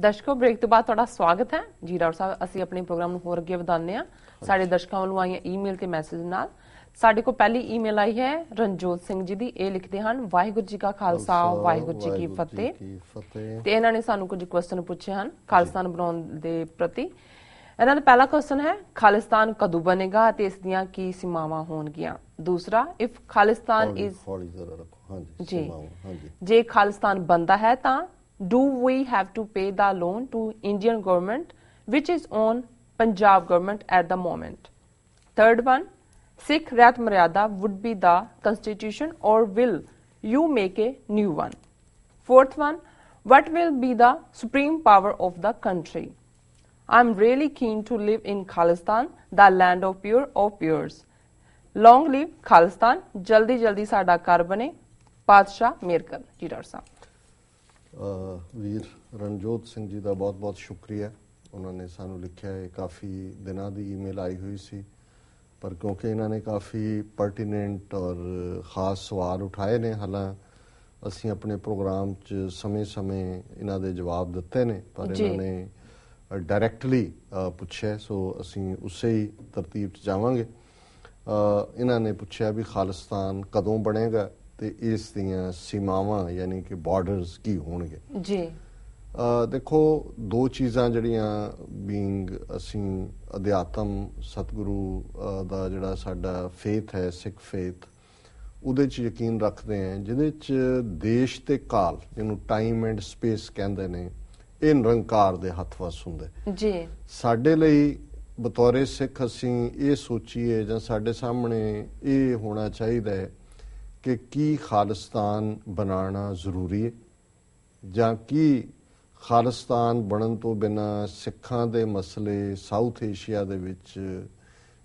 ਦਰਸ਼ਕੋ break ਤੋਂ ਬਾਅਦ ਤੁਹਾਡਾ ਸਵਾਗਤ ਹੈ ਜੀ ਰੌਰ ਸਾਹਿਬ ਅਸੀਂ ਆਪਣੇ ਪ੍ਰੋਗਰਾਮ ਨੂੰ ਹੋਰ ਅੱਗੇ ਵਧਾਉਂਦੇ ਆ ਸਾਡੇ ਦਰਸ਼ਕਾਂ ਵੱਲੋਂ ਆਈਆਂ ਈਮੇਲ ਤੇ ਮੈਸੇਜ ਨਾਲ ਸਾਡੇ ਕੋਲ ਪਹਿਲੀ ਈਮੇਲ ਆਈ ਹੈ ਰਣਜੋਤ ਸਿੰਘ ਜੀ ਦੀ ਇਹ ਲਿਖਦੇ ਹਨ ਵਾਹਿਗੁਰੂ ਜੀ ਕਾ ਖਾਲਸਾ ਵਾਹਿਗੁਰੂ ਜੀ ਕੀ ਫਤਿਹ ਤੇ ਇਹਨਾਂ ਨੇ ਸਾਨੂੰ ਕੁਝ ਕੁਐਸਚਨ ਪੁੱਛੇ ਹਨ ਖਾਲਿਸਤਾਨ ਬਣਾਉਣ ਦੇ ਪ੍ਰਤੀ ਇਹਨਾਂ ਦਾ ਪਹਿਲਾ ਕੁਐਸਚਨ ਹੈ ਖਾਲਿਸਤਾਨ ਕਦੋਂ ਬਣੇਗਾ ਤੇ ਇਸ ਦੀਆਂ ਕੀ ਸੀਮਾਵਾਂ ਹੋਣਗੀਆਂ ਦੂਸਰਾ ਇਫ ਖਾਲਿਸਤਾਨ ਇਜ਼ ਜੀ ਜੇ ਖਾਲਿਸਤਾਨ ਬੰਦਾ ਹੈ ਤਾਂ do we have to pay the loan to Indian government which is on Punjab government at the moment. Third one, Sikh Rat Maryada would be the constitution or will you make a new one? Fourth one, what will be the supreme power of the country? I'm really keen to live in Khalistan, the land of pure of pures. Long live Khalistan! Jaldi jaldi sada karbane, ਬਣੇ ਪਾਤਸ਼ਾਹ Jidar ਜੀ ਵੀਰ ਰਣਜੋਤ ਸਿੰਘ ਜੀ ਦਾ ਬਹੁਤ-ਬਹੁਤ ਸ਼ੁਕਰੀਆ ਉਹਨਾਂ ਨੇ ਸਾਨੂੰ ਲਿਖਿਆ ਹੈ ਕਾਫੀ ਦਿਨਾਂ ਦੀ ਈਮੇਲ ਆਈ ਹੋਈ ਸੀ ਪਰ ਕਿਉਂਕਿ ਇਹਨਾਂ ਨੇ ਕਾਫੀ ਪਰਟੀਨੈਂਟ ਔਰ ਖਾਸ ਸਵਾਲ ਉਠਾਏ ਨੇ ਹਾਲਾਂ ਅਸੀਂ ਆਪਣੇ ਪ੍ਰੋਗਰਾਮ 'ਚ ਸਮੇਂ-ਸਮੇਂ ਇਹਨਾਂ ਦੇ ਜਵਾਬ ਦਿੱਤੇ ਨੇ ਪਰ ਇਹਨਾਂ ਨੇ ਡਾਇਰੈਕਟਲੀ ਪੁੱਛਿਆ ਸੋ ਅਸੀਂ ਉਸੇ ਹੀ ਤਰਤੀਬ 'ਚ ਜਾਵਾਂਗੇ ਇਹਨਾਂ ਨੇ ਪੁੱਛਿਆ ਵੀ ਖਾਲਿਸਤਾਨ ਕਦੋਂ ਬਣੇਗਾ ਤੇ ਇਸ ਦੀਆਂ ਸੀਮਾਵਾਂ ਯਾਨੀ ਕਿ ਬਾਰਡਰਸ ਕੀ ਹੋਣਗੇ ਜੀ ਅ ਦੇਖੋ ਦੋ ਚੀਜ਼ਾਂ ਜਿਹੜੀਆਂ ਬੀਇੰਗ ਅਸੀਂ ਅਧਿਆਤਮ ਸਤਿਗੁਰੂ ਦਾ ਜਿਹੜਾ ਸਾਡਾ ਫੇਥ ਹੈ ਸਿੱਖ ਫੇਥ ਉਹਦੇ 'ਚ ਯਕੀਨ ਰੱਖਦੇ ਆ ਜਿਹਦੇ 'ਚ ਦੇਸ਼ ਤੇ ਕਾਲ ਜਿਹਨੂੰ ਟਾਈਮ ਐਂਡ ਸਪੇਸ ਕਹਿੰਦੇ ਨੇ ਇਹ ਨਿਰੰਕਾਰ ਦੇ ਹੱਥ ਵਸ ਹੁੰਦੇ ਜੀ ਸਾਡੇ ਲਈ ਬਤੌਰੇ ਸਿੱਖ ਅਸੀਂ ਇਹ ਸੋਚੀਏ ਜਾਂ ਸਾਡੇ ਸਾਹਮਣੇ ਇਹ ਹੋਣਾ ਚਾਹੀਦਾ ਹੈ ਕਿ ਕੀ ਖਾਲਿਸਤਾਨ ਬਣਾਉਣਾ ਜ਼ਰੂਰੀ ਹੈ ਜਾਂ ਕੀ ਖਾਲਿਸਤਾਨ ਬਣਨ ਤੋਂ ਬਿਨਾ ਸਿੱਖਾਂ ਦੇ ਮਸਲੇ ਸਾਊਥ ਏਸ਼ੀਆ ਦੇ ਵਿੱਚ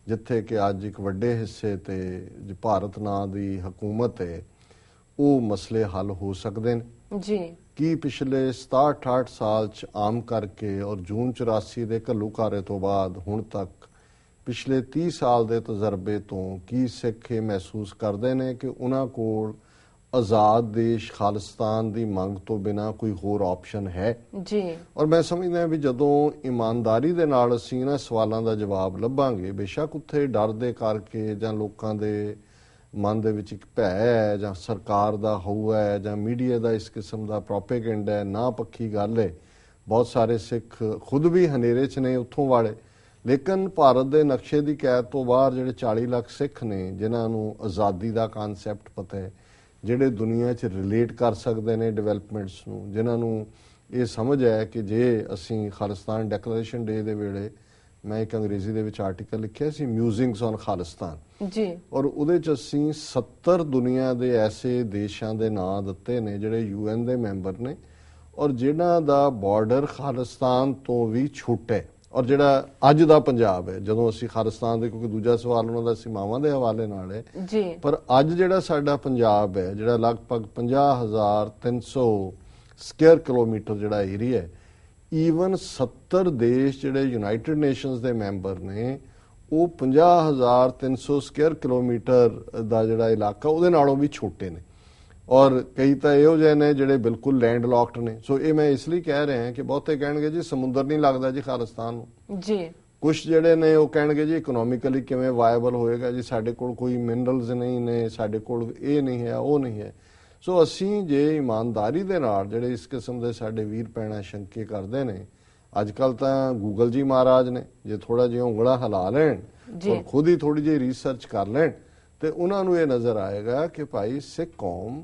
ਜਿੱਥੇ ਕਿ ਅੱਜ ਇੱਕ ਵੱਡੇ ਹਿੱਸੇ ਤੇ ਭਾਰਤ ਨਾਂ ਦੀ ਹਕੂਮਤ ਹੈ ਉਹ ਮਸਲੇ ਹੱਲ ਹੋ ਸਕਦੇ ਨੇ ਜੀ ਕੀ ਪਿਛਲੇ 67-68 ਸਾਲ ਚ ਆਮ ਕਰਕੇ ਔਰ ਜੂਨ 84 ਦੇ ਘਾਰੇ ਤੋਂ ਬਾਅਦ ਹੁਣ ਤੱਕ ਪਿਛਲੇ 30 ਸਾਲ ਦੇ ਤਜਰਬੇ ਤੋਂ ਕੀ ਸਿੱਖ ਇਹ ਮਹਿਸੂਸ ਕਰਦੇ ਨੇ ਕਿ ਉਹਨਾਂ ਕੋਲ ਆਜ਼ਾਦ ਦੇਸ਼ ਖਾਲਿਸਤਾਨ ਦੀ ਮੰਗ ਤੋਂ ਬਿਨਾ ਕੋਈ ਹੋਰ ਆਪਸ਼ਨ ਹੈ ਜੀ ਔਰ ਮੈਂ ਸਮਝਦਾ ਹਾਂ ਵੀ ਜਦੋਂ ਇਮਾਨਦਾਰੀ ਦੇ ਨਾਲ ਅਸੀਂ ਇਹਨਾਂ ਸਵਾਲਾਂ ਦਾ ਜਵਾਬ ਲੱਭਾਂਗੇ ਬੇਸ਼ੱਕ ਉੱਥੇ ਡਰ ਦੇ ਕਰਕੇ ਜਾਂ ਲੋਕਾਂ ਦੇ ਮਨ ਦੇ ਵਿੱਚ ਇੱਕ ਭੈ ਹੈ ਜਾਂ ਸਰਕਾਰ ਦਾ ਹਊਆ ਹੈ ਜਾਂ ਮੀਡੀਆ ਦਾ ਇਸ ਕਿਸਮ ਦਾ ਪ੍ਰੋਪਾਗੈਂਡਾ ਹੈ ਨਾ ਪੱਕੀ ਗੱਲ ਹੈ ਬਹੁਤ ਸਾਰੇ ਸਿੱਖ ਖੁਦ ਵੀ ਹਨੇਰੇ 'ਚ ਨੇ ਉੱਥੋਂ ਵਾਲੇ ਲੇਕਿਨ ਭਾਰਤ ਦੇ ਨਕਸ਼ੇ ਦੀ ਕੈਦ ਤੋਂ ਬਾਹਰ ਜਿਹੜੇ 40 ਲੱਖ ਸਿੱਖ ਨੇ ਜਿਨ੍ਹਾਂ ਨੂੰ ਆਜ਼ਾਦੀ ਦਾ ਕਨਸੈਪਟ ਪਤਾ ਹੈ ਜਿਹੜੇ ਦੁਨੀਆ 'ਚ ਰਿਲੇਟ ਕਰ ਸਕਦੇ ਨੇ ਡਿਵੈਲਪਮੈਂਟਸ ਨੂੰ ਜਿਨ੍ਹਾਂ ਨੂੰ ਇਹ ਸਮਝ ਹੈ ਕਿ ਜੇ ਅਸੀਂ ਖਾਲਿਸਤਾਨ ਡੈਕਲੇਰੇਸ਼ਨ ਡੇ ਦੇ ਵੇਲੇ ਮੈਂ ਇੱਕ ਅੰਗਰੇਜ਼ੀ ਦੇ ਵਿੱਚ ਆਰਟੀਕਲ ਲਿਖਿਆ ਸੀ ਮਿਊਜ਼ਿੰਗਸ ਔਨ ਖਾਲਿਸਤਾਨ ਜੀ ਔਰ ਉਹਦੇ ਚ ਅਸੀਂ 70 ਦੁਨੀਆ ਦੇ ਐਸੇ ਦੇਸ਼ਾਂ ਦੇ ਨਾਂ ਦਿੱਤੇ ਨੇ ਜਿਹੜੇ ਯੂਐਨ ਦੇ ਮੈਂਬਰ ਨੇ ਔਰ ਜਿਨ੍ਹਾਂ ਦਾ ਬਾਰਡਰ ਖਾਲਿਸਤਾਨ ਤੋਂ ਵੀ ਛੁੱਟੇ ਔਰ ਜਿਹੜਾ ਅੱਜ ਦਾ ਪੰਜਾਬ ਹੈ ਜਦੋਂ ਅਸੀਂ ਖਾਲਿਸਤਾਨ ਦੇ ਕਿਉਂਕਿ ਦੂਜਾ ਸਵਾਲ ਉਹਨਾਂ ਦਾ ਸੀਮਾਵਾਂ ਦੇ ਹਵਾਲੇ ਨਾਲ ਹੈ ਜੀ ਪਰ ਅੱਜ ਜਿਹੜਾ ਸਾਡਾ ਪੰਜਾਬ ਹੈ ਜਿਹੜਾ ਲਗਭਗ 50300 ਸਕੁਅਰ ਕਿਲੋਮੀਟਰ ਜਿਹੜਾ ਏਰੀਆ ਹੈ ਈਵਨ 70 ਦੇਸ਼ ਜਿਹੜੇ ਯੂਨਾਈਟਿਡ ਨੇਸ਼ਨਸ ਦੇ ਮੈਂਬਰ ਨੇ ਉਹ 50300 ਸਕੁਅਰ ਕਿਲੋਮੀਟਰ ਦਾ ਜਿਹੜਾ ਇਲਾਕਾ ਉਹਦੇ ਨਾਲੋਂ ਵੀ ਛੋਟੇ ਨੇ ਔਰ ਕਈ ਤਾਂ ਇਹੋ ਜਿਹੇ ਨੇ ਜਿਹੜੇ ਬਿਲਕੁਲ ਲੈਂਡ ਲੌਕਡ ਨੇ ਸੋ ਇਹ ਮੈਂ ਇਸ ਲਈ ਕਹਿ ਰਿਹਾ ਹਾਂ ਕਿ ਬਹੁਤੇ ਕਹਿਣਗੇ ਜੀ ਸਮੁੰਦਰ ਨਹੀਂ ਲੱਗਦਾ ਜੀ ਖਾਲਿਸਤਾਨ ਨੂੰ ਜੀ ਕੁਝ ਜਿਹੜੇ ਨੇ ਉਹ ਕਹਿਣਗੇ ਜੀ ਇਕਨੋਮਿਕਲੀ ਕਿਵੇਂ ਵਾਇਬਲ ਹੋਏਗਾ ਜੀ ਸਾਡੇ ਕੋਲ ਕੋਈ ਮਿਨਰਲਸ ਨਹੀਂ ਨੇ ਸਾਡੇ ਕੋਲ ਇਹ ਨਹੀਂ ਹੈ ਉਹ ਨਹੀਂ ਹੈ ਸੋ ਅਸੀਂ ਜੇ ਇਮਾਨਦਾਰੀ ਦੇ ਨਾਲ ਜਿਹੜੇ ਇਸ ਕਿਸਮ ਦੇ ਸਾਡੇ ਵੀਰ ਪੈਣਾ ਸ਼ੰਕੇ ਕਰਦੇ ਨੇ ਅੱਜ ਕੱਲ ਤਾਂ ਗੂਗਲ ਜੀ ਮਹਾਰਾਜ ਨੇ ਜੇ ਥੋੜਾ ਜਿਹਾ ਉਂਗਲਾ ਹਲਾ ਲੈਣ ਔਰ ਖੁਦ ਹੀ ਥੋੜੀ ਜਿਹੀ ਰਿਸਰਚ ਕਰ ਲੈਣ ਤੇ ਉਹਨਾਂ ਨੂੰ ਇਹ ਨਜ਼ਰ ਆਏਗਾ ਕਿ ਭਾਈ ਸਿੱਖ ਕੌਮ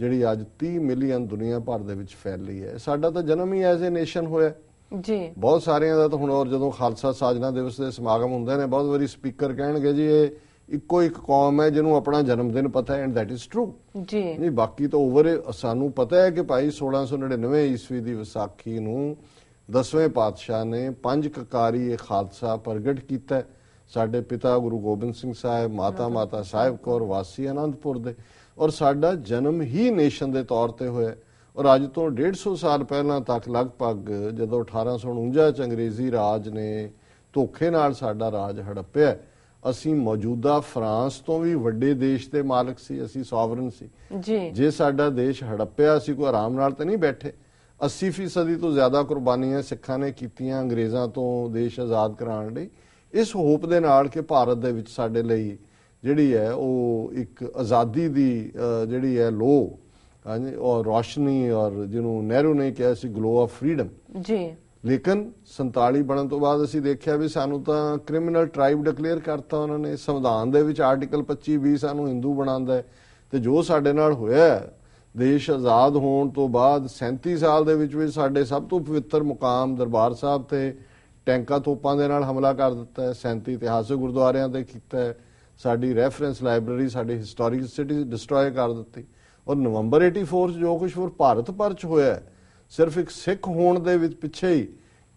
ਜਿਹੜੀ ਅੱਜ 30 ਮਿਲੀਅਨ ਦੁਨੀਆ ਭਰ ਦੇ ਵਿੱਚ ਫੈਲੀ ਹੈ ਸਾਡਾ ਤਾਂ ਜਨਮ ਹੀ ਐਜ਼ ਅ ਨੇਸ਼ਨ ਹੋਇਆ ਜੀ ਬਹੁਤ ਸਾਰਿਆਂ ਦਾ ਤਾਂ ਹੁਣ ਔਰ ਜਦੋਂ ਖਾਲਸਾ ਸਾਜਨਾ ਦਿਵਸ ਦੇ ਸਮਾਗਮ ਹੁੰਦੇ ਨੇ ਬਹੁਤ ਵਾਰੀ ਸਪੀਕਰ ਕਹਿਣਗੇ ਜੀ ਇਹ ਇੱਕੋ ਇੱਕ ਕੌਮ ਹੈ ਜਿਹਨੂੰ ਆਪਣਾ ਜਨਮ ਦਿਨ ਪਤਾ ਹੈ ਐਂਡ ਥੈਟ ਇਜ਼ ਟਰੂ ਜੀ ਨਹੀਂ ਬਾਕੀ ਤਾਂ ਓਵਰ ਸਾਨੂੰ ਪਤਾ ਹੈ ਕਿ ਭਾਈ 1699 ਈਸਵੀ ਦੀ ਵਿਸਾਖੀ ਨੂੰ ਦਸਵੇਂ ਪਾਤਸ਼ਾਹ ਨੇ ਪੰਜ ਕਕਾਰੀ ਇਹ ਖਾਲਸਾ ਪ੍ਰਗਟ ਕੀਤਾ ਸਾਡੇ ਪਿਤਾ ਗੁਰੂ ਗੋਬਿੰਦ ਸਿੰਘ ਸਾਹਿਬ ਮਾਤਾ ਮਾਤਾ ਸਾਹਿਬ ਕੌਰ ਵਾਸੀ ਅਨੰਦਪੁਰ ਦੇ ਔਰ ਸਾਡਾ ਜਨਮ ਹੀ ਨੇਸ਼ਨ ਦੇ ਤੌਰ ਤੇ ਹੋਇਆ ਔਰ ਅੱਜ ਤੋਂ 150 ਸਾਲ ਪਹਿਲਾਂ ਤੱਕ ਲਗਭਗ ਜਦੋਂ 1849 ਚ ਅੰਗਰੇਜ਼ੀ ਰਾਜ ਨੇ ਧੋਖੇ ਨਾਲ ਸਾਡਾ ਰਾਜ ਹੜੱਪਿਆ ਅਸੀਂ ਮੌਜੂਦਾ ਫਰਾਂਸ ਤੋਂ ਵੀ ਵੱਡੇ ਦੇਸ਼ ਦੇ ਮਾਲਕ ਸੀ ਅਸੀਂ ਸੋਵਰਨ ਸੀ ਜੀ ਜੇ ਸਾਡਾ ਦੇਸ਼ ਹੜੱਪਿਆ ਸੀ ਕੋਈ ਆਰਾਮ ਨਾਲ ਤਾਂ ਨਹੀਂ ਬੈਠੇ 80 ਤੋਂ ਜ਼ਿਆਦਾ ਕੁਰਬਾਨੀਆਂ ਸਿੱਖਾਂ ਨੇ ਕੀਤੀਆਂ ਅੰਗਰੇਜ਼ਾਂ ਤੋਂ ਦੇਸ਼ ਆਜ਼ਾਦ ਕਰਾਉਣ ਲਈ ਇਸ ਹੋਪ ਦੇ ਨਾਲ ਕਿ ਭਾਰਤ ਦੇ ਵਿੱਚ ਸਾਡੇ ਲਈ ਜਿਹੜੀ ਹੈ ਉਹ ਇੱਕ ਆਜ਼ਾਦੀ ਦੀ ਜਿਹੜੀ ਹੈ ਲੋ ਹਾਂਜੀ ਔਰ ਰੋਸ਼ਨੀ ਔਰ ਜਿਹਨੂੰ ਨਹਿਰੂ ਨੇ ਕਿਹਾ ਸੀ ਗਲੋ ਆਫ ਫਰੀडम ਜੀ ਲੇਕਿਨ 47 ਬਣਨ ਤੋਂ ਬਾਅਦ ਅਸੀਂ ਦੇਖਿਆ ਵੀ ਸਾਨੂੰ ਤਾਂ ਕ੍ਰਿਮੀਨਲ ਟ੍ਰਾਈਬ ਡਿਕਲੇਅਰ ਕਰਤਾ ਉਹਨਾਂ ਨੇ ਸੰਵਿਧਾਨ ਦੇ ਵਿੱਚ ਆਰਟੀਕਲ 25 20 ਸਾਨੂੰ ਹਿੰਦੂ ਬਣਾਉਂਦਾ ਤੇ ਜੋ ਸਾਡੇ ਨਾਲ ਹੋਇਆ ਦੇਸ਼ ਆਜ਼ਾਦ ਹੋਣ ਤੋਂ ਬਾਅਦ 37 ਸਾਲ ਦੇ ਵਿੱਚ ਵੀ ਸਾਡੇ ਸਭ ਤੋਂ ਪਵਿੱਤਰ ਮੁਕਾਮ ਦਰਬਾਰ ਸਾਹਿਬ ਤੇ ਟੈਂਕਾਂ ਤੋਪਾਂ ਦੇ ਨਾਲ ਹਮਲਾ ਕਰ ਦਿੱਤਾ ਹੈ 37 ਇਤਿਹਾਸਕ ਗੁਰਦੁਆਰਿਆਂ ਤੇ ਕੀਤਾ ਹੈ ਸਾਡੀ ਰੈਫਰੈਂਸ ਲਾਇਬ੍ਰੇਰੀ ਸਾਡੇ ਹਿਸਟੋਰਿਕ ਸਿਟੀ ਡਿਸਟਰੋਏ ਕਰ ਦਿੱਤੀ ਔਰ ਨਵੰਬਰ 84 ਜੋ ਕੁਝ ਹੋਰ ਭਾਰਤ ਪਰ ਚ ਹੋਇਆ ਸਿਰਫ ਇੱਕ ਸਿੱਖ ਹੋਣ ਦੇ ਵਿੱਚ ਪਿੱਛੇ ਹੀ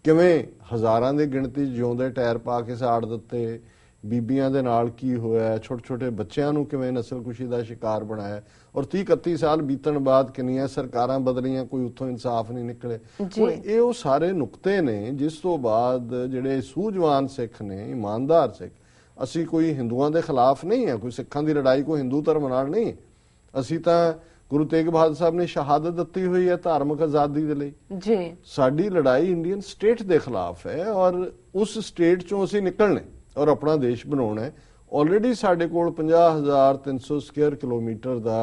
ਕਿਵੇਂ ਹਜ਼ਾਰਾਂ ਦੀ ਗਿਣਤੀ ਜਿਉਂਦੇ ਟਾਇਰ ਪਾ ਕੇ ਸਾੜ ਦਿੱਤੇ ਬੀਬੀਆਂ ਦੇ ਨਾਲ ਕੀ ਹੋਇਆ ਛੋਟੇ ਛੋਟੇ ਬੱਚਿਆਂ ਨੂੰ ਕਿਵੇਂ ਨਸਲਕੁਸ਼ੀ ਦਾ ਸ਼ਿਕਾਰ ਬਣਾਇਆ ਔਰ 30 31 ਸਾਲ ਬੀਤਣ ਬਾਅਦ ਕਿੰਨੀਆਂ ਸਰਕਾਰਾਂ ਬਦਲੀਆਂ ਕੋਈ ਉੱਥੋਂ ਇਨਸਾਫ ਨਹੀਂ ਨਿਕਲੇ ਹੁਣ ਇਹ ਉਹ ਸਾਰੇ ਨੁਕਤੇ ਨੇ ਜਿਸ ਤੋਂ ਬਾਅਦ ਜਿਹੜੇ ਸੂਝਵਾਨ ਸਿੱਖ ਨੇ ਇਮਾਨਦਾਰ ਸਿੱਖ ਅਸੀਂ ਕੋਈ ਹਿੰਦੂਆਂ ਦੇ ਖਿਲਾਫ ਨਹੀਂ ਹੈ ਕੋਈ ਸਿੱਖਾਂ ਦੀ ਲੜਾਈ ਕੋਈ ਹਿੰਦੂ ਧਰਮ ਨਾਲ ਨਹੀਂ ਅਸੀਂ ਤਾਂ ਗੁਰੂ ਤੇਗ ਬਹਾਦਰ ਸਾਹਿਬ ਨੇ ਸ਼ਹਾਦਤ ਦਿੱਤੀ ਹੋਈ ਹੈ ਧਾਰਮਿਕ ਆਜ਼ਾਦੀ ਦੇ ਲਈ ਜੀ ਸਾਡੀ ਲੜਾਈ ਇੰਡੀਅਨ ਸਟੇਟ ਦੇ ਖਿਲਾਫ ਹੈ ਔਰ ਉਸ ਸਟੇਟ ਚੋਂ ਅਸੀਂ ਨਿਕਲਣੇ ਔਰ ਆਪਣਾ ਦੇਸ਼ ਬਣਾਉਣਾ ਹੈ ਆਲਰੇਡੀ ਸਾਡੇ ਕੋਲ 50300 ਸਕੁਅਰ ਕਿਲੋਮੀਟਰ ਦਾ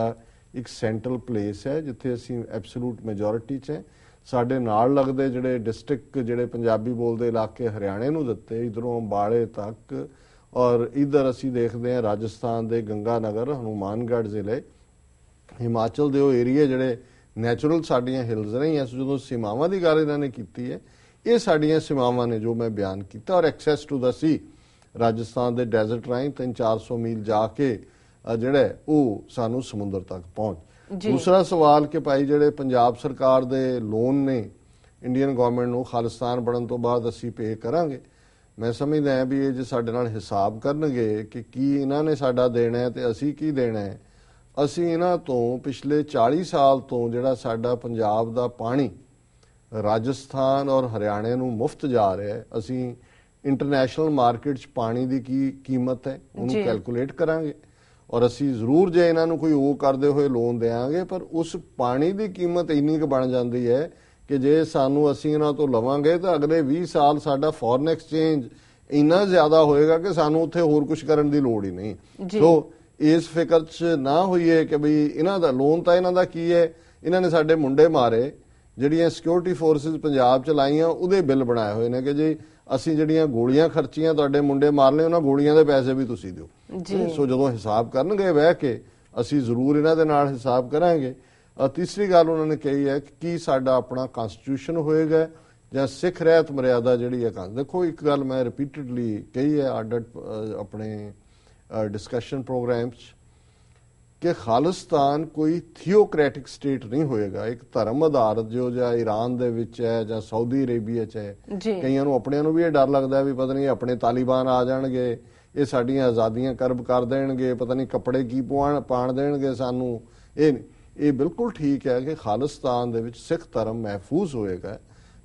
ਇੱਕ ਸੈਂਟਰਲ ਪਲੇਸ ਹੈ ਜਿੱਥੇ ਅਸੀਂ ਐਬਸੋਲੂਟ ਮੈਜੋਰਿਟੀ 'ਚ ਹੈ ਸਾਡੇ ਨਾਲ ਲੱਗਦੇ ਜਿਹੜੇ ਡਿਸਟ੍ਰਿਕਟ ਜਿਹੜੇ ਪੰਜਾਬੀ ਬੋਲਦੇ ਇਲਾਕੇ ਹਰਿਆਣੇ ਨੂੰ ਦਿੱਤੇ ਇਧਰੋਂ ਅੰਬਾਲੇ ਤੱਕ ਔਰ ਇਧਰ ਅਸੀਂ ਦੇਖਦੇ ਹਾਂ ਰਾਜਸਥਾਨ ਦੇ ਗੰਗਾ ਨਗਰ ਹਨੂਮਾਨਗੜ੍ਹ ਜ਼ਿਲ੍ਹੇ ਹਿਮਾਚਲ ਦੇ ਉਹ ਏਰੀਆ ਜਿਹੜੇ ਨੇਚਰਲ ਸਾਡੀਆਂ ਹਿਲਜ਼ ਰਹੀਆਂ ਸੋ ਜਦੋਂ ਸੀਮਾਵਾਂ ਦੀ ਗੱਲ ਇਹਨਾਂ ਨੇ ਕੀਤੀ ਹੈ ਇਹ ਸਾਡੀਆਂ ਸੀਮਾਵਾਂ ਨੇ ਜੋ ਮੈਂ ਬਿਆਨ ਕੀਤਾ ਔਰ access to the sea Rajasthan ਦੇ ਡੈਜ਼ਰਟ ਰਾਈਂ 3-400 ਮੀਲ ਜਾ ਕੇ ਜਿਹੜਾ ਉਹ ਸਾਨੂੰ ਸਮੁੰਦਰ ਤੱਕ ਪਹੁੰਚ ਦੂਸਰਾ ਸਵਾਲ ਕਿ ਭਾਈ ਜਿਹੜੇ ਪੰਜਾਬ ਸਰਕਾਰ ਦੇ ਲੋਨ ਨੇ ਇੰਡੀਅਨ ਗਵਰਨਮੈਂਟ ਨੂੰ ਖਾਲਿਸਤਾਨ ਬਣਨ ਤੋਂ ਬਾਅਦ ਅਸੀਂ ਪੇ ਕਰਾਂਗੇ ਮੈਂ ਸਮਝਦਾ ਹਾਂ ਵੀ ਇਹ ਜੇ ਸਾਡੇ ਨਾਲ ਹਿਸਾਬ ਕਰਨਗੇ ਕਿ ਕੀ ਇਹਨਾਂ ਨੇ ਸਾਡਾ ਦੇਣਾ ਹੈ ਤੇ ਅਸੀਂ ਕੀ ਦੇਣਾ ਹੈ ਅਸੀਂ ਇਹਨਾਂ ਤੋਂ ਪਿਛਲੇ 40 ਸਾਲ ਤੋਂ ਜਿਹੜਾ ਸਾਡਾ ਪੰਜਾਬ ਦਾ ਪਾਣੀ ਰਾਜਸਥਾਨ ਔਰ ਹਰਿਆਣੇ ਨੂੰ ਮੁਫਤ ਜਾ ਰਿਹਾ ਹੈ ਅਸੀਂ ਇੰਟਰਨੈਸ਼ਨਲ ਮਾਰਕੀਟ 'ਚ ਪਾਣੀ ਦੀ ਕੀ ਕੀਮਤ ਹੈ ਉਹਨੂੰ ਕੈਲਕੂਲੇਟ ਕਰਾਂਗੇ ਔਰ ਅਸੀਂ ਜ਼ਰੂਰ ਜੇ ਇਹਨਾਂ ਨੂੰ ਕੋਈ ਉਹ ਕਰਦੇ ਹੋਏ ਲੋਨ ਦੇਾਂਗੇ ਪਰ ਉਸ ਪਾਣੀ ਦੀ ਕੀਮਤ ਇੰਨੀ ਕੁ ਬਣ ਜਾਂਦੀ ਹੈ ਕਿ ਜੇ ਸਾਨੂੰ ਅਸੀਂ ਇਹਨਾਂ ਤੋਂ ਲਵਾਂਗੇ ਤਾਂ ਅਗਲੇ 20 ਸਾਲ ਸਾਡਾ ਫੋਰਨ ਐਕਸਚੇਂਜ ਇੰਨਾ ਜ਼ਿਆਦਾ ਹੋਏਗਾ ਕਿ ਸਾਨੂੰ ਉੱਥੇ ਹੋਰ ਕੁਝ ਕਰਨ ਦੀ ਲੋੜ ਹੀ ਨਹੀਂ ਸੋ ਇਸ ਫਿਕਰ 'ਚ ਨਾ ਹੋਈਏ ਕਿ ਭਈ ਇਹਨਾਂ ਦਾ ਲੋਨ ਤਾਂ ਇਹਨਾਂ ਦਾ ਕੀ ਹੈ ਇਹਨਾਂ ਨੇ ਸਾਡੇ ਮੁੰਡੇ ਮਾਰੇ ਜਿਹੜੀਆਂ ਸਿਕਿਉਰਿਟੀ ਫੋਰਸਸ ਪੰਜਾਬ ਚ ਲਾਈਆਂ ਉਹਦੇ ਬਿੱਲ ਬਣਾਏ ਹੋਏ ਨੇ ਕਿ ਜੀ ਅਸੀਂ ਜਿਹੜੀਆਂ ਗੋਲੀਆਂ ਖਰਚੀਆਂ ਤੁਹਾਡੇ ਮੁੰਡੇ ਮਾਰਨੇ ਉਹਨਾਂ ਗੋਲੀਆਂ ਦੇ ਪੈਸੇ ਵੀ ਤੁਸੀਂ ਦਿਓ ਜੀ ਸੋ ਜਦੋਂ ਹਿਸਾਬ ਕਰਨਗੇ ਬਹਿ ਕੇ ਅਸੀਂ ਜ਼ਰੂਰ ਇਹਨਾਂ ਦੇ ਨਾਲ ਹਿਸਾਬ ਕਰਾਂਗੇ ਤੀਸਰੀ ਗੱਲ ਉਹਨਾਂ ਨੇ ਕਹੀ ਹੈ ਕਿ ਸਾਡਾ ਆਪਣਾ ਕਨਸਟੀਟਿਊਸ਼ਨ ਹੋਏਗਾ ਜਾਂ ਸਿੱਖ ਰਹਿਤ ਮਰਿਆਦਾ ਜਿਹੜੀ ਹੈ ਕਾ ਦੇਖੋ ਇੱਕ ਗੱਲ ਮੈਂ ਰਿਪੀਟਿਡਲੀ ਕਹੀ ਹੈ ਆਡਟ ਆਪਣੇ ਡਿਸਕਸ਼ਨ ਪ੍ਰੋਗਰਾਮਸ ਕਿ ਖਾਲਿਸਤਾਨ ਕੋਈ ਥਿਓਕ੍ਰੈਟਿਕ ਸਟੇਟ ਨਹੀਂ ਹੋਏਗਾ ਇੱਕ ਧਰਮ ਆਧਾਰਿਤ ਜੋ ਜਾਂ ਈਰਾਨ ਦੇ ਵਿੱਚ ਹੈ ਜਾਂ ਸਾਊਦੀ ਅਰੇਬੀਆ 'ਚ ਹੈ ਕਈਆਂ ਨੂੰ ਆਪਣਿਆਂ ਨੂੰ ਵੀ ਇਹ ਡਰ ਲੱਗਦਾ ਵੀ ਪਤਾ ਨਹੀਂ ਆਪਣੇ ਤਾਲੀਬਾਨ ਆ ਜਾਣਗੇ ਇਹ ਸਾਡੀਆਂ ਆਜ਼ਾਦੀਆਂ ਕਰਬ ਕਰ ਦੇਣਗੇ ਪਤਾ ਨਹੀਂ ਕੱਪੜੇ ਕੀ ਪਾਣ ਪਾਣ ਦੇਣਗੇ ਸਾਨੂੰ ਇਹ ਇਹ ਬਿਲਕੁਲ ਠੀਕ ਹੈ ਕਿ ਖਾਲਿਸਤਾਨ ਦੇ ਵਿੱਚ ਸਿੱਖ ਧਰਮ ਮਹਿਫੂਜ਼ ਹੋਏਗਾ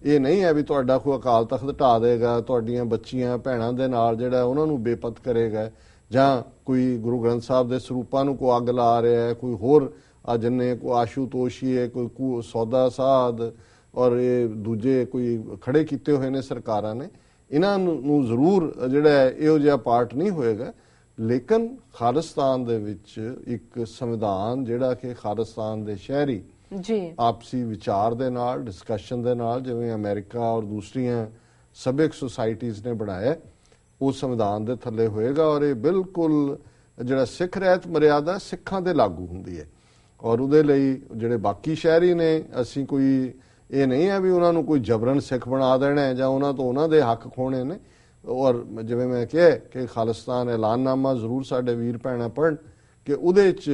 ਇਹ ਨਹੀਂ ਹੈ ਵੀ ਤੁਹਾਡਾ ਕੋਈ ਅਕਾਲ ਤਖਤ ਢਾ ਦੇਗਾ ਤੁਹਾਡੀਆਂ ਬੱਚੀਆਂ ਭੈਣਾਂ ਦੇ ਨਾਲ ਜਿਹੜਾ ਉਹਨਾਂ ਨੂੰ ਬੇਪਤ ਕਰੇਗਾ ਜਾਂ ਕੋਈ ਗੁਰੂ ਗ੍ਰੰਥ ਸਾਹਿਬ ਦੇ ਸਰੂਪਾਂ ਨੂੰ ਕੋ ਅੱਗ ਲਾ ਰਿਹਾ ਹੈ ਕੋਈ ਹੋਰ ਆ ਜਿੰਨੇ ਕੋ ਆਸ਼ੂ ਤੋਸ਼ੀ ਹੈ ਕੋਈ ਸੌਦਾ ਸਾਧ ਔਰ ਇਹ ਦੂਜੇ ਕੋਈ ਖੜੇ ਕੀਤੇ ਹੋਏ ਨੇ ਸਰਕਾਰਾਂ ਨੇ ਇਹਨਾਂ ਨੂੰ ਜ਼ਰੂਰ ਜਿਹੜਾ ਇਹੋ ਜਿਹਾ ਪਾਰਟ ਨਹੀਂ ਹੋਏਗਾ ਲੇਕਿਨ ਖਾਲਿਸਤਾਨ ਦੇ ਵਿੱਚ ਇੱਕ ਸੰਵਿਧਾਨ ਜਿਹੜਾ ਕਿ ਖਾਲਿਸਤਾਨ ਦੇ ਸ਼ਹਿਰੀ ਜੀ ਆਪਸੀ ਵਿਚਾਰ ਦੇ ਨਾਲ ਡਿਸਕਸ਼ਨ ਦੇ ਨਾਲ ਜਿਵੇਂ ਅਮਰੀਕਾ ਔਰ ਦੂਸਰੀਆਂ ਸਬਿਕ ਸੁਸਾਇਟੀਆਂ ਨੇ ਬਣਾਇਆ ਉਸ ਸੰਵਿਧਾਨ ਦੇ ਥੱਲੇ ਹੋਏਗਾ ਔਰ ਇਹ ਬਿਲਕੁਲ ਜਿਹੜਾ ਸਿੱਖ ਰਹਿਤ ਮਰਿਆਦਾ ਸਿੱਖਾਂ ਦੇ ਲਾਗੂ ਹੁੰਦੀ ਹੈ ਔਰ ਉਹਦੇ ਲਈ ਜਿਹੜੇ ਬਾਕੀ ਸ਼ਹਿਰੀ ਨੇ ਅਸੀਂ ਕੋਈ ਇਹ ਨਹੀਂ ਹੈ ਵੀ ਉਹਨਾਂ ਨੂੰ ਕੋਈ ਜਬਰਨ ਸਿੱਖ ਬਣਾ ਦੇਣਾ ਹੈ ਜਾਂ ਉਹਨਾਂ ਤੋਂ ਉਹਨਾਂ ਦੇ ਹੱਕ ਖੋਣੇ ਨੇ ਔਰ ਜਿਵੇਂ ਮੈਂ ਕਿਹਾ ਕਿ ਖਾਲਿਸਤਾਨ ਐਲਾਨਨਾਮਾ ਜ਼ਰੂਰ ਸਾਡੇ ਵੀਰ ਪੈਣਾ ਪੜਨ ਕਿ ਉਹਦੇ ਚ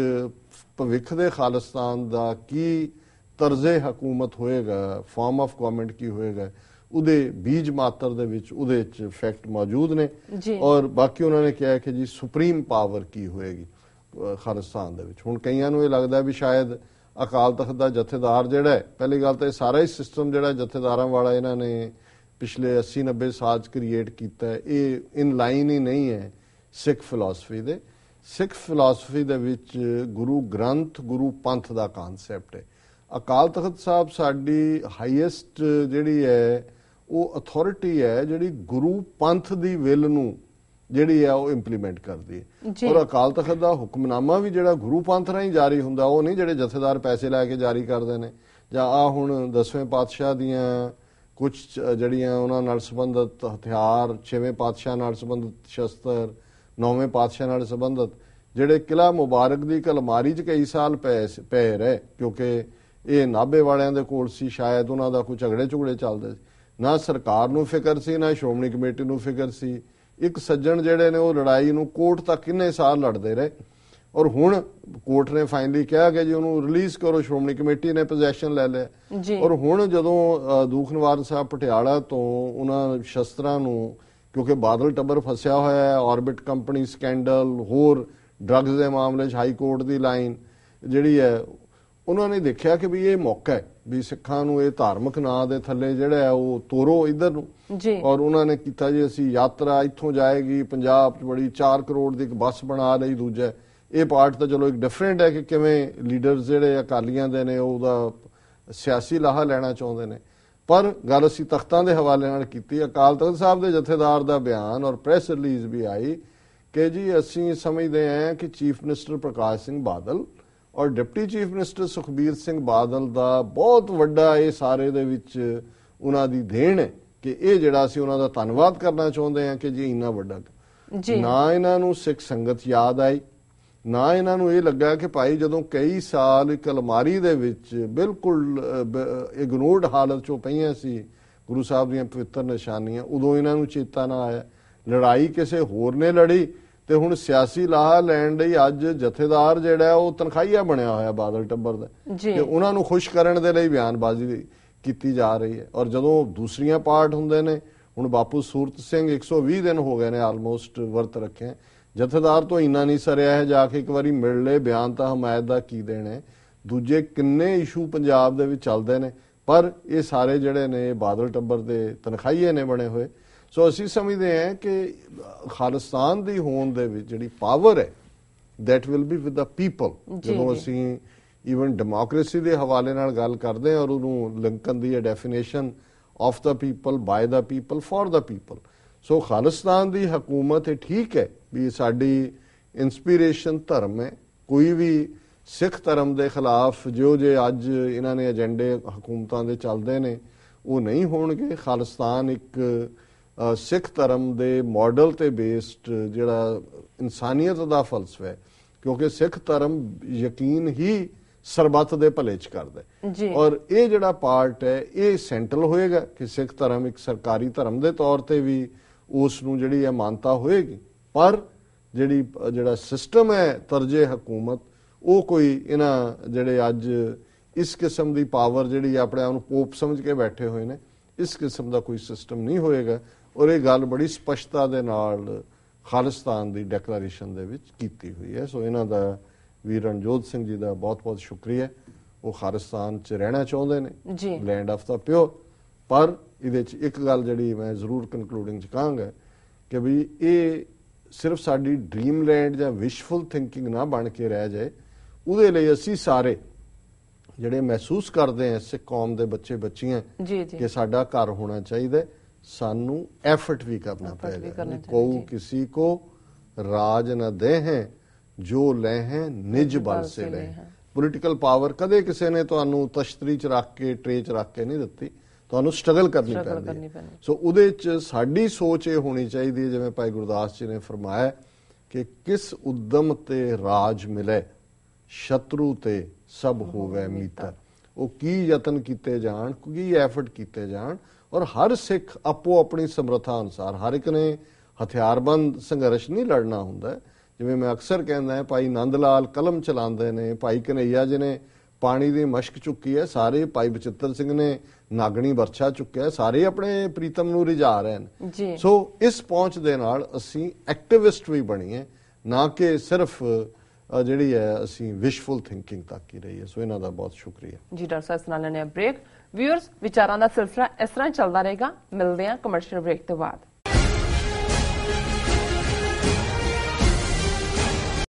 ਭਵਿੱਖ ਦੇ ਖਾਲਿਸਤਾਨ ਦਾ ਕੀ ਤਰਜ਼ੇ ਹਕੂਮਤ ਹੋਏਗਾ ਫਾਰਮ ਆਫ ਗਵਰਨਮੈਂਟ ਕੀ ਹੋਏਗਾ ਉਹਦੇ ਬੀਜ ਮਾਤਰ ਦੇ ਵਿੱਚ ਉਹਦੇ ਵਿੱਚ ਫੈਕਟ ਮੌਜੂਦ ਨੇ ਔਰ ਬਾਕੀ ਉਹਨਾਂ ਨੇ ਕਿਹਾ ਕਿ ਜੀ ਸੁਪਰੀਮ ਪਾਵਰ ਕੀ ਹੋਏਗੀ ਖਾਲਿਸਤਾਨ ਦੇ ਵਿੱਚ ਹੁਣ ਕਈਆਂ ਨੂੰ ਇਹ ਲੱਗਦਾ ਵੀ ਸ਼ਾਇਦ ਅਕਾਲ ਤਖਤ ਦਾ ਜਥੇਦਾਰ ਜਿਹੜਾ ਹੈ ਪਹਿਲੀ ਗੱਲ ਤਾਂ ਇਹ ਸਾਰਾ ਹੀ ਸਿਸਟਮ ਜਿਹੜਾ ਜਥੇਦਾਰਾਂ ਵਾਲਾ ਇਹਨਾਂ ਨੇ ਪਿਛਲੇ 80 90 ਸਾਲ ਚ ਕ੍ਰੀਏਟ ਕੀਤਾ ਇਹ ਇਨ ਲਾਈਨ ਹੀ ਨਹੀਂ ਹੈ ਸਿੱਖ ਫਿਲਾਸਫੀ ਦੇ ਸਿੱਖ ਫਿਲਾਸਫੀ ਦੇ ਵਿੱਚ ਗੁਰੂ ਗ੍ਰੰਥ ਗੁਰੂ ਪੰਥ ਦਾ ਕਨਸੈਪਟ ਹੈ ਅਕਾਲ ਤਖਤ ਸਾਹਿਬ ਸਾਡੀ ਹਾਈਐਸਟ ਜਿਹੜੀ ਹੈ ਉਹ ਅਥਾਰਟੀ ਹੈ ਜਿਹੜੀ ਗੁਰੂ ਪੰਥ ਦੀ ਵਿਲ ਨੂੰ ਜਿਹੜੀ ਆ ਉਹ ਇੰਪਲੀਮੈਂਟ ਕਰਦੀ ਹੈ ਔਰ ਅਕਾਲ ਤਖਤ ਦਾ ਹੁਕਮਨਾਮਾ ਵੀ ਜਿਹੜਾ ਗੁਰੂ ਪੰਥ ਰਾਹੀਂ ਜਾਰੀ ਹੁੰਦਾ ਉਹ ਨਹੀਂ ਜਿਹੜੇ ਜਥੇਦਾਰ ਪੈਸੇ ਲੈ ਕੇ ਜਾਰੀ ਕਰਦੇ ਨੇ ਜਾਂ ਆ ਹੁਣ 10ਵੇਂ ਪਾਤਸ਼ਾਹ ਦੀਆਂ ਕੁਝ ਜਿਹੜੀਆਂ ਉਹਨਾਂ ਨਾਲ ਸੰਬੰਧਿਤ ਹਥਿਆਰ 6ਵੇਂ ਪਾਤਸ਼ਾਹ ਨਾਲ ਸੰਬੰਧਿਤ ਸ਼ਸਤਰ 9ਵੇਂ ਪਾਤਸ਼ਾਹ ਨਾਲ ਸੰਬੰਧਿਤ ਜਿਹੜੇ ਕਿਲਾ ਮੁਬਾਰਕ ਦੀ ਕਲਮਾਰੀ 'ਚ ਕਈ ਸਾਲ ਪਏ ਰਹੇ ਕਿਉਂਕਿ ਇਹ ਨਾਬੇ ਵਾਲਿਆਂ ਦੇ ਕੋਲ ਸੀ ਸ਼ਾਇਦ ਉਹਨਾਂ ਦਾ ਕੋਈ ਝਗੜੇ ਝੁਗੜੇ ਚੱਲਦੇ ਸੀ ਨਾ ਸਰਕਾਰ ਨੂੰ ਫਿਕਰ ਸੀ ਨਾ ਸ਼੍ਰੋਮਣੀ ਕਮੇਟੀ ਨੂੰ ਫਿਕਰ ਸੀ ਇੱਕ ਸੱਜਣ ਜਿਹੜੇ ਨੇ ਉਹ ਲੜਾਈ ਨੂੰ ਕੋਰਟ ਤੱਕ ਕਿੰਨੇ ਸਾਲ ਲੜਦੇ ਰਹੇ ਔਰ ਹੁਣ ਕੋਰਟ ਨੇ ਫਾਈਨਲੀ ਕਿਹਾ ਕਿ ਜੀ ਉਹਨੂੰ ਰਿਲੀਜ਼ ਕਰੋ ਸ਼੍ਰੋਮਣੀ ਕਮੇਟੀ ਨੇ ਪੋਜੈਸ਼ਨ ਲੈ ਲਿਆ ਔਰ ਹੁਣ ਜਦੋਂ ਦੂਖਨਵਾਰ ਸਾਹਿਬ ਪਟਿਆਲਾ ਤੋਂ ਉਹਨਾਂ ਸ਼ਸਤਰਾਂ ਨੂੰ ਕਿਉਂਕਿ ਬਾਦਲ ਟੱਬਰ ਫਸਿਆ ਹੋਇਆ ਹੈ ਆਰਬਿਟ ਕੰਪਨੀ ਸਕੈਂਡਲ ਹੋਰ ਡਰੱਗਸ ਦੇ ਮਾਮਲੇ 'ਚ ਹਾਈ ਕੋਰਟ ਦੀ ਲਾਈਨ ਜਿਹੜੀ ਹੈ ਉਹਨਾਂ ਨੇ ਦੇਖਿਆ ਕਿ ਵੀ ਇਹ ਮੌਕਾ ਹੈ ਵੀ ਸਿੱਖਾਂ ਨੂੰ ਇਹ ਧਾਰਮਿਕ ਨਾਂ ਦੇ ਥੱਲੇ ਜਿਹੜਾ ਉਹ ਤੋਰੋ ਇਧਰ ਨੂੰ ਜੀ ਔਰ ਉਹਨਾਂ ਨੇ ਕੀਤਾ ਜੀ ਅਸੀਂ ਯਾਤਰਾ ਇੱਥੋਂ ਜਾਏਗੀ ਪੰਜਾਬ 'ਚ ਬੜੀ 4 ਕਰੋੜ ਦੀ ਇੱਕ ਬੱਸ ਬਣਾ ਲਈ ਦੂਜਾ ਇਹ ਪਾਰਟ ਤਾਂ ਚਲੋ ਇੱਕ ਡਿਫਰੈਂਟ ਹੈ ਕਿ ਕਿਵੇਂ ਲੀਡਰਸ ਜਿਹੜੇ ਅਕਾਲੀਆਂ ਦੇ ਨੇ ਉਹਦਾ ਸਿਆਸੀ ਲਾਹਾ ਲੈਣਾ ਚਾਹੁੰਦੇ ਨੇ ਪਰ ਗੱਲ ਅਸੀਂ ਤਖਤਾਂ ਦੇ ਹਵਾਲੇ ਨਾਲ ਕੀਤੀ ਅਕਾਲ ਤਖਤ ਸਾਹਿਬ ਦੇ ਜਥੇਦਾਰ ਦਾ ਬਿਆਨ ਔਰ ਪ੍ਰੈਸ ਰਿਲੀਜ਼ ਵੀ ਆਈ ਕਿ ਜੀ ਅਸੀਂ ਸਮਝਦੇ ਆਂ ਕਿ ਚੀਫ ਮਿਨਿਸਟਰ ਪ੍ਰਕਾਸ਼ ਸਿੰਘ ਬਾਦਲ ਔਰ deputy chief minister Sukhbir Singh Badal ਦਾ ਬਹੁਤ ਵੱਡਾ ਇਹ ਸਾਰੇ ਦੇ ਵਿੱਚ ਉਹਨਾਂ ਦੀ ਦੇਣ ਹੈ ਕਿ ਇਹ ਜਿਹੜਾ ਅਸੀਂ ਉਹਨਾਂ ਦਾ ਧੰਨਵਾਦ ਕਰਨਾ ਚਾਹੁੰਦੇ ਹਾਂ ਕਿ ਜੀ ਇੰਨਾ ਵੱਡਾ ਜੀ ਨਾ ਇਹਨਾਂ ਨੂੰ ਸਿੱਖ ਸੰਗਤ ਯਾਦ ਆਈ ਨਾ ਇਹਨਾਂ ਨੂੰ ਇਹ ਲੱਗਾ ਕਿ ਭਾਈ ਜਦੋਂ ਕਈ ਸਾਲ ਇੱਕ ਅਲਮਾਰੀ ਦੇ ਵਿੱਚ ਬਿਲਕੁਲ ਇਗਨੋਰਡ ਹਾਲਤ 'ਚ ਪਈਆਂ ਸੀ ਗੁਰੂ ਸਾਹਿਬ ਦੀਆਂ ਪਵਿੱਤਰ ਨਿਸ਼ਾਨੀਆਂ ਉਦੋਂ ਇਹਨਾਂ ਨੂੰ ਚੇਤਾ ਨਾ ਆਇਆ ਲੜਾਈ ਕਿਸੇ ਹੋਰ ਨੇ ਲੜੀ ਤੇ ਹੁਣ ਸਿਆਸੀ ਲਾਹਾ ਲੈਣ ਲਈ ਅੱਜ ਜਥੇਦਾਰ ਜਿਹੜਾ ਉਹ ਤਨਖਾਹੀਆ ਬਣਿਆ ਹੋਇਆ ਬਾਦਲ ਟੱਬਰ ਦਾ ਤੇ ਉਹਨਾਂ ਨੂੰ ਖੁਸ਼ ਕਰਨ ਦੇ ਲਈ ਬਿਆਨਬਾਜ਼ੀ ਕੀਤੀ ਜਾ ਰਹੀ ਹੈ ਔਰ ਜਦੋਂ ਦੂਸਰੀਆਂ ਪਾਰਟ ਹੁੰਦੇ ਨੇ ਹੁਣ ਬਾਪੂ ਸੂਰਤ ਸਿੰਘ 120 ਦਿਨ ਹੋ ਗਏ ਨੇ ਆਲਮੋਸਟ ਵਰਤ ਰੱਖੇ ਜਥੇਦਾਰ ਤੋਂ ਇੰਨਾ ਨਹੀਂ ਸਰਿਆ ਹੈ ਜਾ ਕੇ ਇੱਕ ਵਾਰੀ ਮਿਲ ਲੈ ਬਿਆਨ ਤਾਂ ਹਮਾਇਤ ਦਾ ਕੀ ਦੇਣਾ ਦੂਜੇ ਕਿੰਨੇ ਇਸ਼ੂ ਪੰਜਾਬ ਦੇ ਵਿੱਚ ਚੱਲਦੇ ਨੇ ਪਰ ਇਹ ਸਾਰੇ ਜਿਹੜੇ ਨੇ ਬਾਦਲ ਟੱਬਰ ਦੇ ਤਨਖਾਹੀਏ ਨੇ ਬਣੇ ਹੋਏ ਸੋ ਅਸੀਂ ਸਮਝਦੇ ਹਾਂ ਕਿ ਖਾਲਿਸਤਾਨ ਦੀ ਹੋਣ ਦੇ ਵਿੱਚ ਜਿਹੜੀ ਪਾਵਰ ਹੈ that will be with the people ਜਦੋਂ ਅਸੀਂ ਇਵਨ ਡੈਮੋਕ੍ਰੇਸੀ ਦੇ ਹਵਾਲੇ ਨਾਲ ਗੱਲ ਕਰਦੇ ਹਾਂ ਔਰ ਉਹਨੂੰ ਲਿੰਕਨ ਦੀ definition of the people by the people for the people so Khalistan ਦੀ ਹਕੂਮਤ ਠੀਕ ਹੈ ਵੀ ਸਾਡੀ ਇਨਸਪੀਰੇਸ਼ਨ ਧਰਮ ਹੈ ਕੋਈ ਵੀ ਸਿੱਖ ਧਰਮ ਦੇ ਖਿਲਾਫ ਜੋ ਜੇ ਅੱਜ ਇਹਨਾਂ ਨੇ ਏਜੰਡੇ ਹਕੂਮਤਾਂ ਦੇ ਚੱਲਦੇ ਨੇ ਉਹ ਨਹੀਂ ਹੋਣਗੇ ਖਾਲਿਸਤਾਨ ਇੱਕ ਸਿੱਖ ਧਰਮ ਦੇ ਮਾਡਲ ਤੇ ਬੇਸਡ ਜਿਹੜਾ ਇਨਸਾਨੀਅਤ ਦਾ ਫਲਸਫਾ ਹੈ ਕਿਉਂਕਿ ਸਿੱਖ ਧਰਮ ਯਕੀਨ ਹੀ ਸਰਬੱਤ ਦੇ ਭਲੇ ਚ ਕਰਦਾ ਹੈ ਔਰ ਇਹ ਜਿਹੜਾ ਪਾਰਟ ਹੈ ਇਹ ਸੈਂਟਰਲ ਹੋਏਗਾ ਕਿ ਸਿੱਖ ਧਰਮ ਇੱਕ ਸਰਕਾਰੀ ਧਰਮ ਦੇ ਤੌਰ ਤੇ ਵੀ ਉਸ ਨੂੰ ਜਿਹੜੀ ਇਹ ਮਾਨਤਾ ਹੋਏਗੀ ਪਰ ਜਿਹੜੀ ਜਿਹੜਾ ਸਿਸਟਮ ਹੈ ਤਰਜੇ ਹਕੂਮਤ ਉਹ ਕੋਈ ਇਹਨਾਂ ਜਿਹੜੇ ਅੱਜ ਇਸ ਕਿਸਮ ਦੀ ਪਾਵਰ ਜਿਹੜੀ ਆਪਣੇ ਆਪ ਨੂੰ ਪੋਪ ਸਮਝ ਕੇ ਬੈਠੇ ਹੋਏ ਨੇ ਇਸ ਕਿਸਮ ਦਾ ਕੋਈ ਸਿਸਟਮ ਨਹੀਂ ਹੋਏਗਾ ਔਰ ਇਹ ਗੱਲ ਬੜੀ ਸਪਸ਼ਟਤਾ ਦੇ ਨਾਲ ਖਾਲਿਸਤਾਨ ਦੀ ਡੈਕਲੇਰੇਸ਼ਨ ਦੇ ਵਿੱਚ ਕੀਤੀ ਹੋਈ ਹੈ ਸੋ ਇਹਨਾਂ ਦਾ ਵੀਰ ਰਣਜੋਤ ਸਿੰਘ ਜੀ ਦਾ ਬਹੁਤ-ਬਹੁਤ ਸ਼ੁਕਰੀਆ ਉਹ ਖਾਲਿਸਤਾਨ 'ਚ ਰਹਿਣਾ ਚਾਹੁੰਦੇ ਨੇ ਲੈਂਡ ਆਫ ਦਾ ਪਿਓ ਪਰ ਇਹਦੇ 'ਚ ਇੱਕ ਗੱਲ ਜਿਹੜੀ ਮੈਂ ਜ਼ਰੂਰ ਕਨਕਲੂਡਿੰਗ 'ਚ ਕਹਾਂਗਾ ਕਿ ਵੀ ਇਹ ਸਿਰਫ ਸਾਡੀ ਡ੍ਰੀਮ ਲੈਂਡ ਜਾਂ ਵਿਸ਼ਫੁਲ ਥਿੰਕਿੰਗ ਨਾ ਬਣ ਕੇ ਰਹਿ ਜਾਏ ਉਹਦੇ ਲਈ ਅਸੀਂ ਸਾਰੇ ਜਿਹੜੇ ਮਹਿਸੂਸ ਕਰਦੇ ਆ ਸਿੱਖ ਕੌਮ ਦੇ ਬੱਚੇ ਬੱਚੀਆਂ ਕਿ ਸਾਡਾ ਘਰ ਹੋਣਾ ਚਾਹੀਦਾ ਹੈ ਸਾਨੂੰ ਐਫਰਟ ਵੀ ਕਰਨਾ ਪਏਗਾ ਕੋਉ ਕਿਸੇ ਕੋ ਰਾਜ ਨਾ ਦੇ ਹੈ ਜੋ ਲੈ ਹੈ ਨਿਜ ਬਲ ਸੇ ਲੈ ਪੋਲੀਟੀਕਲ ਪਾਵਰ ਕਦੇ ਕਿਸੇ ਨੇ ਤੁਹਾਨੂੰ ਤਸ਼ਤਰੀ ਚ ਰੱਖ ਕੇ ਟ੍ਰੇ ਚ ਰੱਖ ਕੇ ਨਹੀਂ ਦਿੱਤੀ ਤੁਹਾਨੂੰ ਸਟਰਗਲ ਕਰਨੀ ਪੈਂਦੀ ਹੈ ਸੋ ਉਹਦੇ ਚ ਸਾਡੀ ਸੋਚ ਇਹ ਹੋਣੀ ਚਾਹੀਦੀ ਹੈ ਜਿਵੇਂ ਭਾਈ ਗੁਰਦਾਸ ਜੀ ਨੇ ਫਰਮਾਇਆ ਕਿ ਕਿਸ ਉਦਮ ਤੇ ਰਾਜ ਮਿਲੇ ਸ਼ਤਰੂ ਤੇ ਸਭ ਹੋਵੇ ਮੀਤਰ ਉਹ ਕੀ ਯਤਨ ਕੀਤੇ ਜਾਣ ਕੀ ਐਫਰਟ ਕੀਤੇ ਜਾਣ ਔਰ ਹਰ ਸਿੱਖ ਆਪੋ ਆਪਣੀ ਸਮਰੱਥਾ ਅਨੁਸਾਰ ਹਰ ਇੱਕ ਨੇ ਹਥਿਆਰਬੰਦ ਸੰਘਰਸ਼ ਨਹੀਂ ਲੜਨਾ ਹੁੰਦਾ ਜਿਵੇਂ ਮੈਂ ਅਕਸਰ ਕਹਿੰਦਾ ਹਾਂ ਭਾਈ ਨੰਦ ਲਾਲ ਕਲਮ ਚਲਾਉਂਦੇ ਨੇ ਭਾਈ ਕਨਈਆ ਜੀ ਨੇ ਪਾਣੀ ਦੀ ਮਸ਼ਕ ਚੁੱਕੀ ਹੈ ਸਾਰੇ ਭਾਈ ਬਚਿੱਤਰ ਸਿੰਘ ਨੇ ਨਾਗਣੀ ਵਰਛਾ ਚੁੱਕਿਆ ਸਾਰੇ ਆਪਣੇ ਪ੍ਰੀਤਮ ਨੂੰ ਰਿਝਾ ਰਹੇ ਨੇ ਸੋ ਇਸ ਪਹੁੰਚ ਦੇ ਨਾਲ ਅਸੀਂ ਐਕਟਿਵਿਸਟ ਵੀ ਬਣੀਏ ਨਾ ਕਿ ਸਿਰਫ ਜਿਹੜੀ ਹੈ ਅਸੀਂ ਵਿਸ਼ਫੁਲ ਥਿੰਕਿੰਗ ਤੱਕ ਹੀ ਰਹੀਏ ਸੋ ਇਹਨਾਂ ਦਾ ਬਹੁਤ ਸ਼ੁਕਰੀਆ ਜੀ ਡਾਕਟਰ ਸਾਹਿਬ ਸਨਾਲਾ ਨੇ ਬ੍ਰੇਕ ਵਿਊਅਰਸ ਵਿਚਾਰਾਂ ਦਾ ਸਿਲਸਿਲਾ ਇਸ ਤਰ੍ਹਾਂ ਚੱਲਦਾ ਰਹੇਗਾ ਮਿਲਦੇ ਹਾਂ ਕਮਰਸ਼ੀਅਲ ਬ੍ਰੇਕ ਤੋਂ ਬਾਅਦ